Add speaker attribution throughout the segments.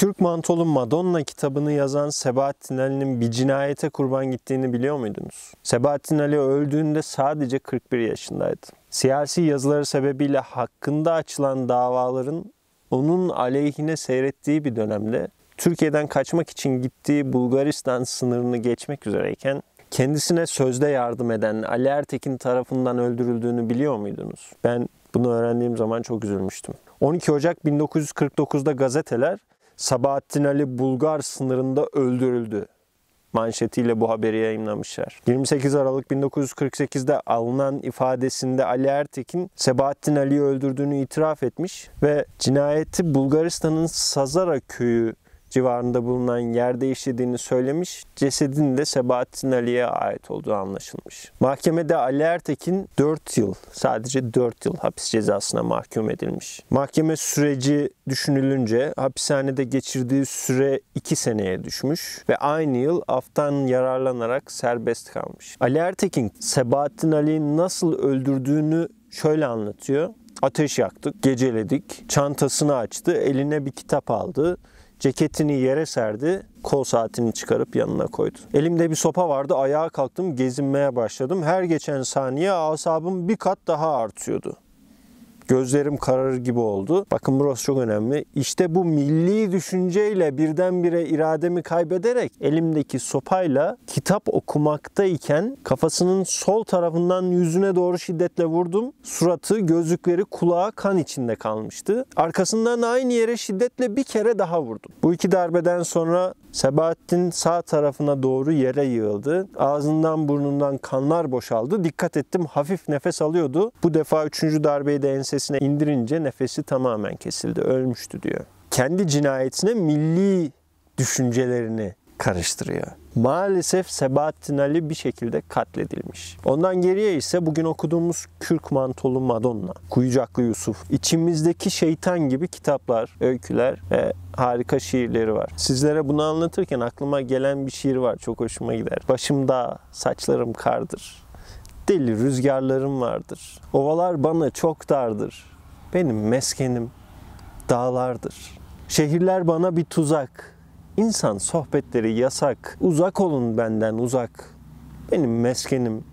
Speaker 1: Kürk Mantolu Madonna kitabını yazan Sebahattin Ali'nin bir cinayete kurban gittiğini biliyor muydunuz? Sebahattin Ali öldüğünde sadece 41 yaşındaydı. Siyasi yazıları sebebiyle hakkında açılan davaların onun aleyhine seyrettiği bir dönemde Türkiye'den kaçmak için gittiği Bulgaristan sınırını geçmek üzereyken kendisine sözde yardım eden Ali Ertekin tarafından öldürüldüğünü biliyor muydunuz? Ben bunu öğrendiğim zaman çok üzülmüştüm. 12 Ocak 1949'da gazeteler Sabahattin Ali Bulgar sınırında öldürüldü manşetiyle bu haberi yayınlamışlar. 28 Aralık 1948'de alınan ifadesinde Ali Ertekin Sebahattin Ali'yi öldürdüğünü itiraf etmiş ve cinayeti Bulgaristan'ın Sazara köyü civarında bulunan yerde işlediğini söylemiş. Cesedin de Sebahattin Ali'ye ait olduğu anlaşılmış. Mahkemede Ali Ertekin 4 yıl, sadece 4 yıl hapis cezasına mahkum edilmiş. Mahkeme süreci düşünülünce hapishanede geçirdiği süre 2 seneye düşmüş ve aynı yıl aftan yararlanarak serbest kalmış. Ali Ertekin Sebahattin Ali'yi nasıl öldürdüğünü şöyle anlatıyor. Ateş yaktık, geceledik, çantasını açtı, eline bir kitap aldı Ceketini yere serdi, kol saatini çıkarıp yanına koydu. Elimde bir sopa vardı, ayağa kalktım, gezinmeye başladım. Her geçen saniye asabım bir kat daha artıyordu. Gözlerim kararır gibi oldu. Bakın burası çok önemli. İşte bu milli düşünceyle birdenbire irademi kaybederek elimdeki sopayla kitap okumaktayken kafasının sol tarafından yüzüne doğru şiddetle vurdum. Suratı, gözlükleri, kulağı kan içinde kalmıştı. Arkasından aynı yere şiddetle bir kere daha vurdum. Bu iki darbeden sonra Sebahattin sağ tarafına doğru yere yığıldı. Ağzından burnundan kanlar boşaldı. Dikkat ettim hafif nefes alıyordu. Bu defa üçüncü darbeyi de ensesine indirince nefesi tamamen kesildi. Ölmüştü diyor. Kendi cinayetine milli düşüncelerini karıştırıyor maalesef Sebahattin Ali bir şekilde katledilmiş. Ondan geriye ise bugün okuduğumuz Kürk Mantolu Madonna, Kuyucaklı Yusuf, İçimizdeki şeytan gibi kitaplar, öyküler ve harika şiirleri var. Sizlere bunu anlatırken aklıma gelen bir şiir var. Çok hoşuma gider. Başımda saçlarım kardır. Deli rüzgarlarım vardır. Ovalar bana çok dardır. Benim meskenim dağlardır. Şehirler bana bir tuzak. İnsan sohbetleri yasak. Uzak olun benden uzak. Benim meskenim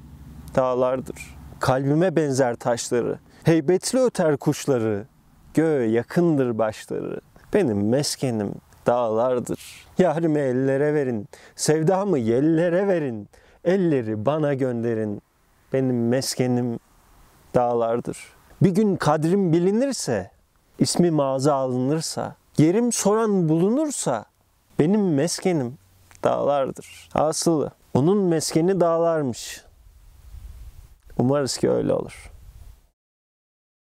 Speaker 1: dağlardır. Kalbime benzer taşları. Heybetli öter kuşları. Göğe yakındır başları. Benim meskenim dağlardır. Yahrimi ellere verin. Sevdamı yellere verin. Elleri bana gönderin. Benim meskenim dağlardır. Bir gün kadrim bilinirse, ismi mağaza alınırsa, yerim soran bulunursa benim meskenim dağlardır. Asılı. Onun meskeni dağlarmış. Umarız ki öyle olur.